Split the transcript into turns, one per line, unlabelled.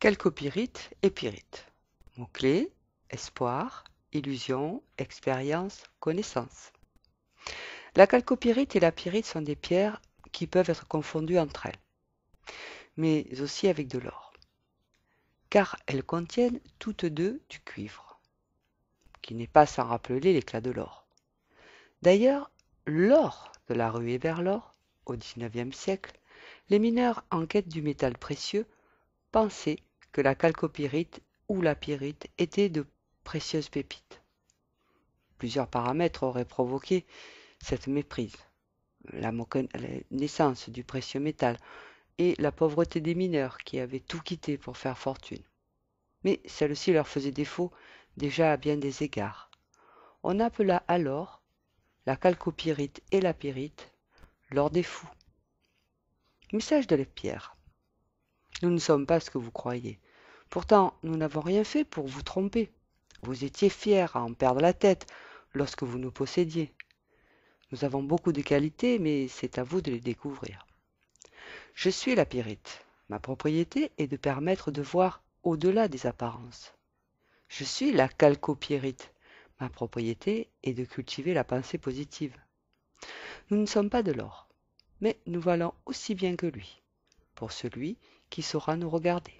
Calcopyrite et pyrite. Mots-clés espoir, illusion, expérience, connaissance. La calcopyrite et la pyrite sont des pierres qui peuvent être confondues entre elles, mais aussi avec de l'or, car elles contiennent toutes deux du cuivre, qui n'est pas sans rappeler l'éclat de l'or. D'ailleurs, lors de la rue vers l'or, au XIXe siècle, les mineurs en quête du métal précieux pensaient que la calcopyrite ou la pyrite étaient de précieuses pépites. Plusieurs paramètres auraient provoqué cette méprise. La, la naissance du précieux métal et la pauvreté des mineurs qui avaient tout quitté pour faire fortune. Mais celle-ci leur faisait défaut déjà à bien des égards. On appela alors la calcopyrite et la pyrite, l'or des fous. Message de Pierre. Nous ne sommes pas ce que vous croyez. Pourtant, nous n'avons rien fait pour vous tromper. Vous étiez fiers à en perdre la tête lorsque vous nous possédiez. Nous avons beaucoup de qualités, mais c'est à vous de les découvrir. Je suis la pyrite. Ma propriété est de permettre de voir au-delà des apparences. Je suis la calcopyrite. Ma propriété est de cultiver la pensée positive. Nous ne sommes pas de l'or, mais nous valons aussi bien que lui, pour celui qui saura nous regarder.